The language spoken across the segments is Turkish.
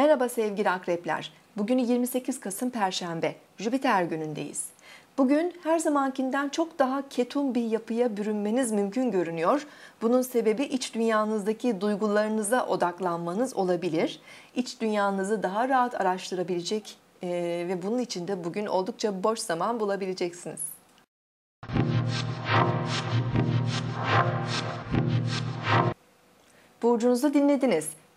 Merhaba sevgili akrepler. Bugün 28 Kasım Perşembe. Jüpiter günündeyiz. Bugün her zamankinden çok daha ketum bir yapıya bürünmeniz mümkün görünüyor. Bunun sebebi iç dünyanızdaki duygularınıza odaklanmanız olabilir. İç dünyanızı daha rahat araştırabilecek e, ve bunun için de bugün oldukça boş zaman bulabileceksiniz. Burcunuzu dinlediniz.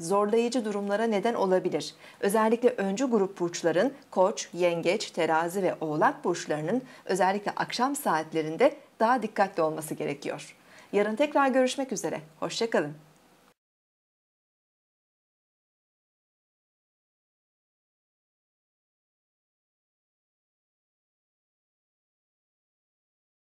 zorlayıcı durumlara neden olabilir. Özellikle öncü grup burçların Koç, Yengeç, Terazi ve Oğlak burçlarının özellikle akşam saatlerinde daha dikkatli olması gerekiyor. Yarın tekrar görüşmek üzere. Hoşçakalın.